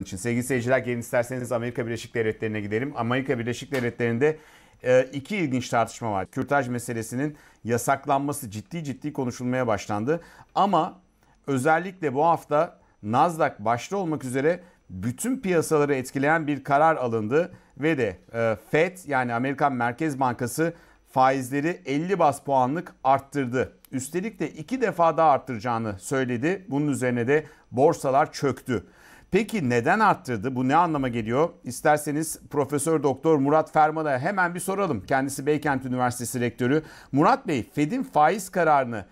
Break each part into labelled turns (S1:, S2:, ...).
S1: için. Sevgili seyirciler gelin isterseniz Amerika Birleşik Devletleri'ne gidelim. Amerika Birleşik Devletleri'nde e, iki ilginç tartışma var. Kürtaj meselesinin yasaklanması ciddi ciddi konuşulmaya başlandı. Ama özellikle bu hafta Nasdaq başta olmak üzere bütün piyasaları etkileyen bir karar alındı ve de e, Fed yani Amerikan Merkez Bankası faizleri 50 bas puanlık arttırdı. Üstelik de iki defa daha arttıracağını söyledi. Bunun üzerine de borsalar çöktü. Peki neden arttırdı? Bu ne anlama geliyor? İsterseniz Profesör Doktor Murat Ferman'a hemen bir soralım. Kendisi Beykent Üniversitesi rektörü. Murat Bey, Fed'in faiz kararını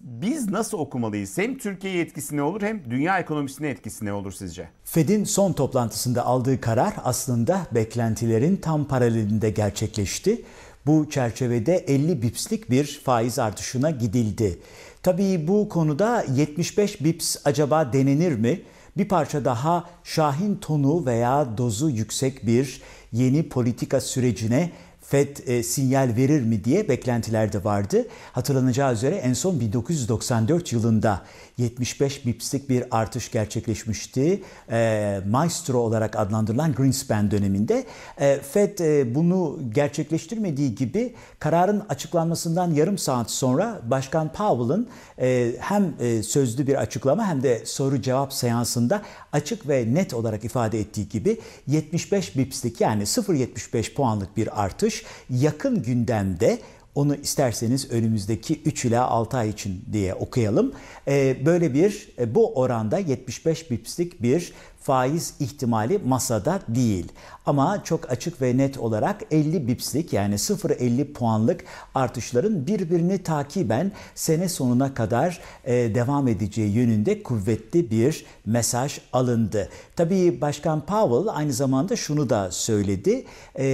S1: biz nasıl okumalıyız? Hem Türkiye'ye etkisi ne olur hem dünya ekonomisine etkisi ne olur sizce? Fed'in son toplantısında aldığı karar aslında beklentilerin tam paralelinde gerçekleşti. Bu çerçevede 50 bipslik bir faiz artışına gidildi. Tabii bu konuda 75 bips acaba denenir mi? bir parça daha şahin tonu veya dozu yüksek bir yeni politika sürecine FED e, sinyal verir mi diye beklentiler de vardı. Hatırlanacağı üzere en son 1994 yılında 75 bipslik bir artış gerçekleşmişti. E, Maestro olarak adlandırılan Greenspan döneminde. E, FED e, bunu gerçekleştirmediği gibi kararın açıklanmasından yarım saat sonra Başkan Powell'ın e, hem e, sözlü bir açıklama hem de soru cevap seansında açık ve net olarak ifade ettiği gibi 75 bipslik yani 0.75 puanlık bir artış yakın gündemde onu isterseniz önümüzdeki 3 ila 6 ay için diye okuyalım. Ee, böyle bir e, bu oranda 75 bipslik bir faiz ihtimali masada değil. Ama çok açık ve net olarak 50 bipslik yani 0.50 puanlık artışların birbirini takiben sene sonuna kadar e, devam edeceği yönünde kuvvetli bir mesaj alındı. Tabii Başkan Powell aynı zamanda şunu da söyledi. E,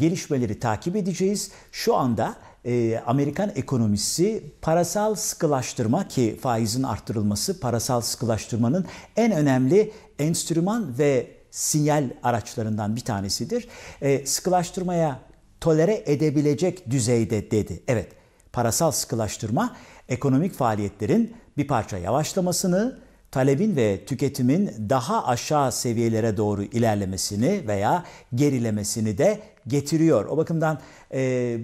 S1: gelişmeleri takip edeceğiz. Şu anda e, Amerikan ekonomisi parasal sıkılaştırma ki faizin arttırılması parasal sıkılaştırmanın en önemli enstrüman ve sinyal araçlarından bir tanesidir. E, sıkılaştırmaya tolere edebilecek düzeyde dedi. Evet, parasal sıkılaştırma ekonomik faaliyetlerin bir parça yavaşlamasını talebin ve tüketimin daha aşağı seviyelere doğru ilerlemesini veya gerilemesini de getiriyor. O bakımdan e,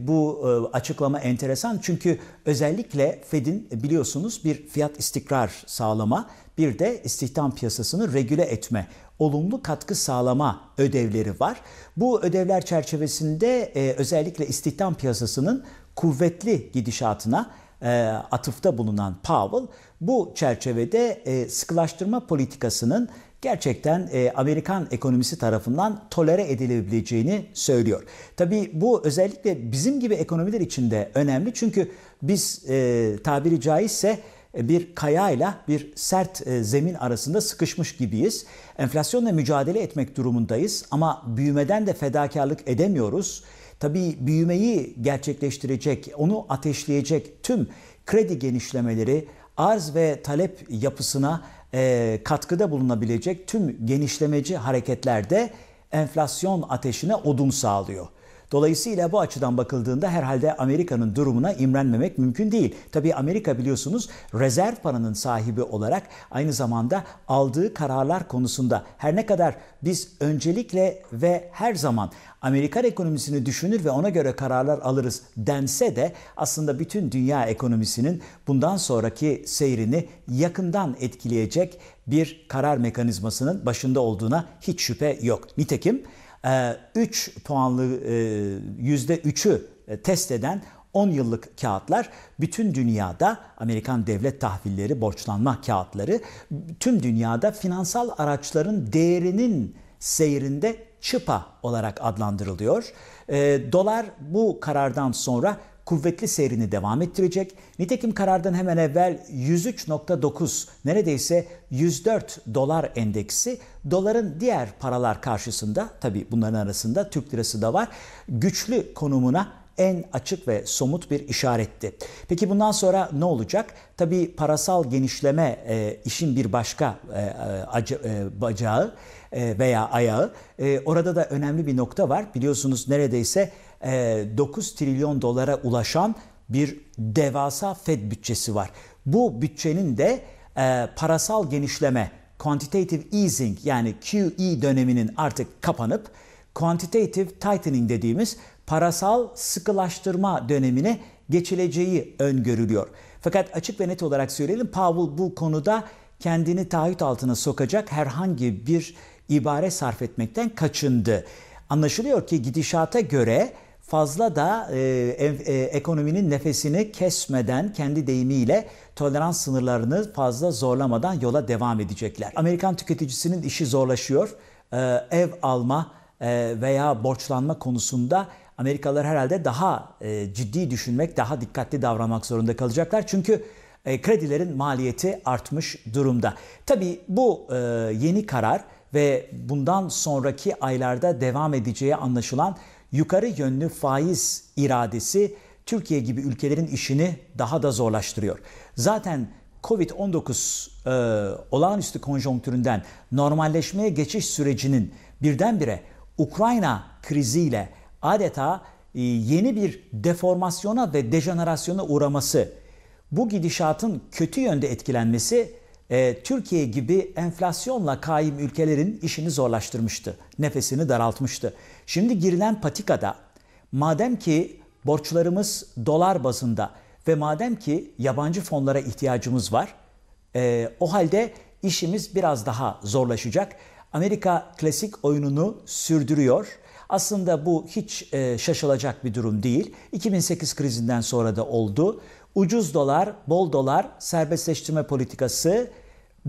S1: bu e, açıklama enteresan çünkü özellikle Fed'in e, biliyorsunuz bir fiyat istikrar sağlama bir de istihdam piyasasını regüle etme olumlu katkı sağlama ödevleri var. Bu ödevler çerçevesinde e, özellikle istihdam piyasasının kuvvetli gidişatına e, atıfta bulunan Powell bu çerçevede e, sıkılaştırma politikasının gerçekten e, Amerikan ekonomisi tarafından tolere edilebileceğini söylüyor. Tabii bu özellikle bizim gibi ekonomiler için de önemli çünkü biz e, tabiri caizse bir kayayla bir sert zemin arasında sıkışmış gibiyiz. Enflasyonla mücadele etmek durumundayız ama büyümeden de fedakarlık edemiyoruz. Tabii büyümeyi gerçekleştirecek, onu ateşleyecek tüm kredi genişlemeleri arz ve talep yapısına e, katkıda bulunabilecek tüm genişlemeci hareketlerde enflasyon ateşine odun sağlıyor. Dolayısıyla bu açıdan bakıldığında herhalde Amerika'nın durumuna imrenmemek mümkün değil. Tabii Amerika biliyorsunuz rezerv paranın sahibi olarak aynı zamanda aldığı kararlar konusunda her ne kadar biz öncelikle ve her zaman Amerikan ekonomisini düşünür ve ona göre kararlar alırız dense de aslında bütün dünya ekonomisinin bundan sonraki seyrini yakından etkileyecek bir karar mekanizmasının başında olduğuna hiç şüphe yok. Nitekim 3 e, puanlı %3'ü e, e, test eden 10 yıllık kağıtlar bütün dünyada Amerikan devlet tahvilleri, borçlanma kağıtları tüm dünyada finansal araçların değerinin seyrinde çıpa olarak adlandırılıyor. E, dolar bu karardan sonra kuvvetli seyrini devam ettirecek. Nitekim karardan hemen evvel 103.9 neredeyse 104 dolar endeksi doların diğer paralar karşısında tabi bunların arasında Türk lirası da var güçlü konumuna en açık ve somut bir işaretti. Peki bundan sonra ne olacak? Tabii parasal genişleme e, işin bir başka e, e acı, e, bacağı e, veya ayağı. E, orada da önemli bir nokta var. Biliyorsunuz neredeyse e, 9 trilyon dolara ulaşan bir devasa Fed bütçesi var. Bu bütçenin de e, parasal genişleme, quantitative easing yani QE döneminin artık kapanıp quantitative tightening dediğimiz parasal sıkılaştırma dönemine geçileceği öngörülüyor. Fakat açık ve net olarak söyleyelim Powell bu konuda kendini taahhüt altına sokacak herhangi bir ibare sarf etmekten kaçındı. Anlaşılıyor ki gidişata göre fazla da e, e, ekonominin nefesini kesmeden kendi deyimiyle tolerans sınırlarını fazla zorlamadan yola devam edecekler. Amerikan tüketicisinin işi zorlaşıyor. E, ev alma e, veya borçlanma konusunda Amerikalılar herhalde daha e, ciddi düşünmek, daha dikkatli davranmak zorunda kalacaklar. Çünkü e, kredilerin maliyeti artmış durumda. Tabii bu e, yeni karar ve bundan sonraki aylarda devam edeceği anlaşılan yukarı yönlü faiz iradesi Türkiye gibi ülkelerin işini daha da zorlaştırıyor. Zaten Covid-19 e, olağanüstü konjonktüründen normalleşmeye geçiş sürecinin birdenbire Ukrayna kriziyle adeta e, yeni bir deformasyona ve dejenerasyona uğraması, bu gidişatın kötü yönde etkilenmesi e, Türkiye gibi enflasyonla kaim ülkelerin işini zorlaştırmıştı, nefesini daraltmıştı. Şimdi girilen patikada madem ki borçlarımız dolar bazında ve madem ki yabancı fonlara ihtiyacımız var, e, o halde işimiz biraz daha zorlaşacak. Amerika klasik oyununu sürdürüyor. Aslında bu hiç e, şaşılacak bir durum değil. 2008 krizinden sonra da oldu. Ucuz dolar, bol dolar, serbestleştirme politikası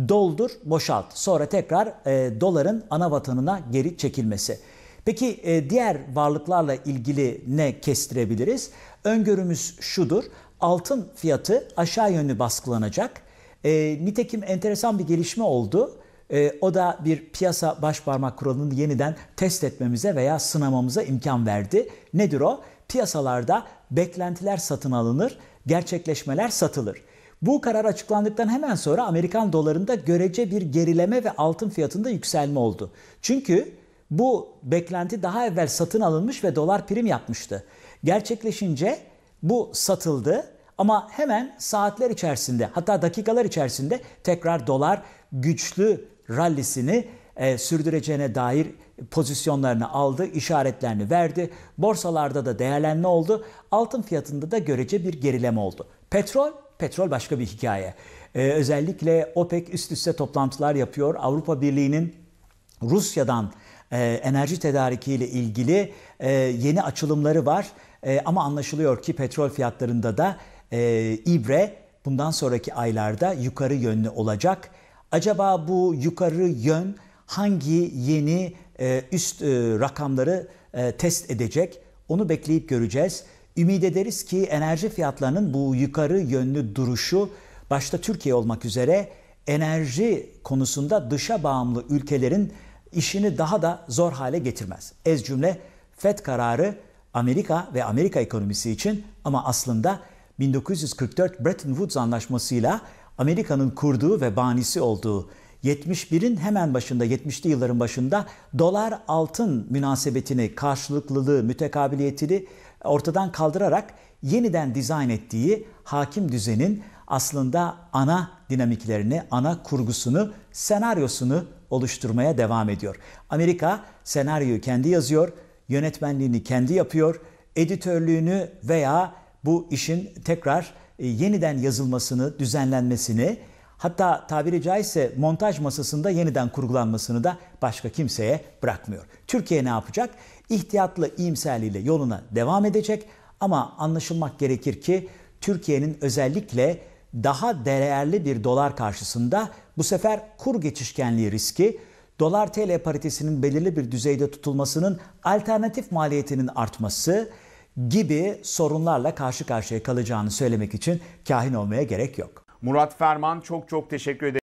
S1: doldur, boşalt. Sonra tekrar e, doların ana vatanına geri çekilmesi. Peki e, diğer varlıklarla ilgili ne kestirebiliriz? Öngörümüz şudur. Altın fiyatı aşağı yönlü baskılanacak. E, nitekim enteresan bir gelişme oldu. E, o da bir piyasa başparmak kuralını yeniden test etmemize veya sınamamıza imkan verdi. Nedir o? Piyasalarda beklentiler satın alınır, gerçekleşmeler satılır. Bu karar açıklandıktan hemen sonra Amerikan dolarında görece bir gerileme ve altın fiyatında yükselme oldu. Çünkü bu beklenti daha evvel satın alınmış ve dolar prim yapmıştı. Gerçekleşince bu satıldı ama hemen saatler içerisinde hatta dakikalar içerisinde tekrar dolar güçlü rallisini e, sürdüreceğine dair pozisyonlarını aldı, işaretlerini verdi. Borsalarda da değerlenme oldu. Altın fiyatında da görece bir gerileme oldu. Petrol, petrol başka bir hikaye. E, özellikle OPEC üst üste toplantılar yapıyor. Avrupa Birliği'nin Rusya'dan e, enerji tedarikiyle ilgili e, yeni açılımları var. E, ama anlaşılıyor ki petrol fiyatlarında da e, ibre bundan sonraki aylarda yukarı yönlü olacak. Acaba bu yukarı yön hangi yeni e, üst e, rakamları e, test edecek? Onu bekleyip göreceğiz. Ümid ederiz ki enerji fiyatlarının bu yukarı yönlü duruşu başta Türkiye olmak üzere enerji konusunda dışa bağımlı ülkelerin işini daha da zor hale getirmez. Ez cümle FED kararı Amerika ve Amerika ekonomisi için ama aslında 1944 Bretton Woods anlaşmasıyla Amerika'nın kurduğu ve banisi olduğu 71'in hemen başında, 70'li yılların başında dolar altın münasebetini, karşılıklılığı, mütekabiliyetini ortadan kaldırarak yeniden dizayn ettiği hakim düzenin aslında ana dinamiklerini, ana kurgusunu, senaryosunu oluşturmaya devam ediyor. Amerika senaryoyu kendi yazıyor, yönetmenliğini kendi yapıyor, editörlüğünü veya bu işin tekrar e, yeniden yazılmasını, düzenlenmesini hatta tabiri caizse montaj masasında yeniden kurgulanmasını da başka kimseye bırakmıyor. Türkiye ne yapacak? İhtiyatlı iyimserliğiyle yoluna devam edecek ama anlaşılmak gerekir ki Türkiye'nin özellikle daha değerli bir dolar karşısında bu sefer kur geçişkenliği riski, dolar TL paritesinin belirli bir düzeyde tutulmasının alternatif maliyetinin artması, gibi sorunlarla karşı karşıya kalacağını söylemek için kahin olmaya gerek yok. Murat Ferman çok çok teşekkür ederim.